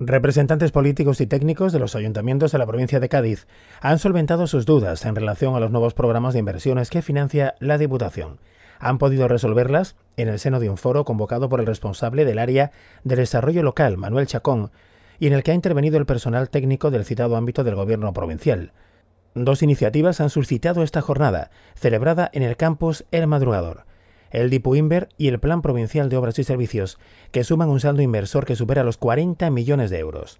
Representantes políticos y técnicos de los ayuntamientos de la provincia de Cádiz han solventado sus dudas en relación a los nuevos programas de inversiones que financia la Diputación. Han podido resolverlas en el seno de un foro convocado por el responsable del área de desarrollo local, Manuel Chacón, y en el que ha intervenido el personal técnico del citado ámbito del gobierno provincial. Dos iniciativas han suscitado esta jornada, celebrada en el campus El Madrugador el Dipu Inver y el Plan Provincial de Obras y Servicios, que suman un saldo inversor que supera los 40 millones de euros.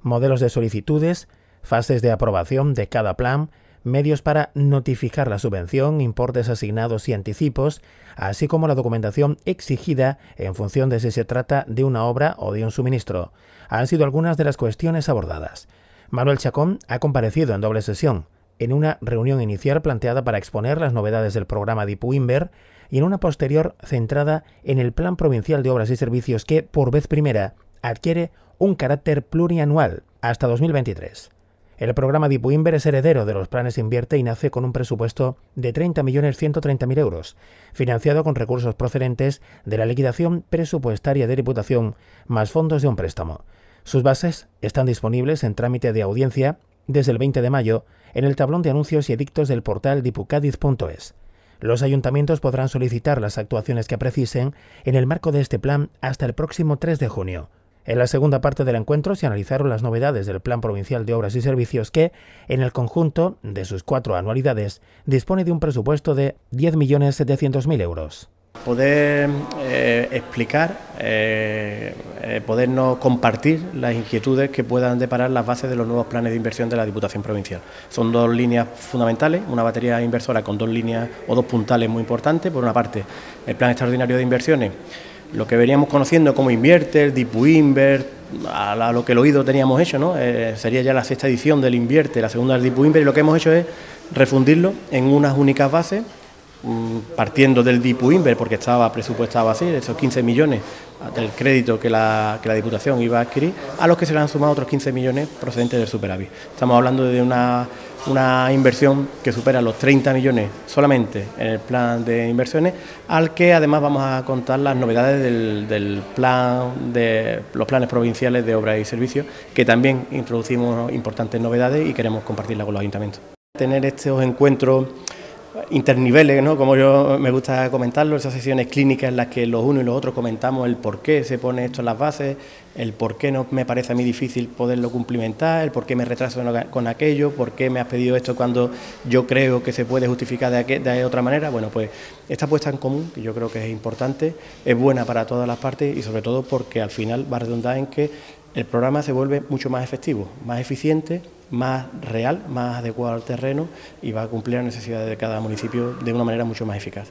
Modelos de solicitudes, fases de aprobación de cada plan, medios para notificar la subvención, importes asignados y anticipos, así como la documentación exigida en función de si se trata de una obra o de un suministro. Han sido algunas de las cuestiones abordadas. Manuel Chacón ha comparecido en doble sesión, en una reunión inicial planteada para exponer las novedades del programa Dipu Inver y en una posterior centrada en el Plan Provincial de Obras y Servicios que, por vez primera, adquiere un carácter plurianual hasta 2023. El programa Dipuimber es heredero de los planes Invierte y nace con un presupuesto de 30.130.000 euros, financiado con recursos procedentes de la liquidación presupuestaria de Diputación más fondos de un préstamo. Sus bases están disponibles en trámite de audiencia desde el 20 de mayo en el tablón de anuncios y edictos del portal dipucadiz.es. Los ayuntamientos podrán solicitar las actuaciones que precisen en el marco de este plan hasta el próximo 3 de junio. En la segunda parte del encuentro se analizaron las novedades del Plan Provincial de Obras y Servicios que, en el conjunto de sus cuatro anualidades, dispone de un presupuesto de 10.700.000 euros. Poder eh, explicar, eh, eh, podernos compartir las inquietudes que puedan deparar las bases de los nuevos planes de inversión de la Diputación Provincial. Son dos líneas fundamentales, una batería inversora con dos líneas o dos puntales muy importantes. Por una parte, el Plan Extraordinario de Inversiones, lo que veníamos conociendo como Invierte, Dipu a, lo que el oído teníamos hecho, ¿no? sería ya la sexta edición del Invierte, la segunda del Dipuinver, y lo que hemos hecho es refundirlo en unas únicas bases Mm, partiendo del DIPU Inver, porque estaba presupuestado así, esos 15 millones del crédito que la, Diputación iba a adquirir, a los que se le han sumado otros 15 millones procedentes del superávit. Estamos hablando de una, inversión que supera los 30 millones solamente en el plan de inversiones, al que además vamos a contar las novedades del, plan de los planes provinciales de obras y servicios, que también introducimos importantes novedades y queremos compartirla con los ayuntamientos. Tener estos encuentros interniveles, ¿no? como yo me gusta comentarlo, esas sesiones clínicas en las que los unos y los otros comentamos el por qué se pone esto en las bases, el por qué no me parece a mí difícil poderlo cumplimentar, el por qué me retraso con aquello, por qué me has pedido esto cuando yo creo que se puede justificar de, otra manera. Bueno, pues esta puesta en común, que yo creo que es importante, es buena para todas las partes y sobre todo porque al final va a redundar en que el programa se vuelve mucho más efectivo, más eficiente más real, más adecuado al terreno y va a cumplir las necesidades de cada municipio de una manera mucho más eficaz.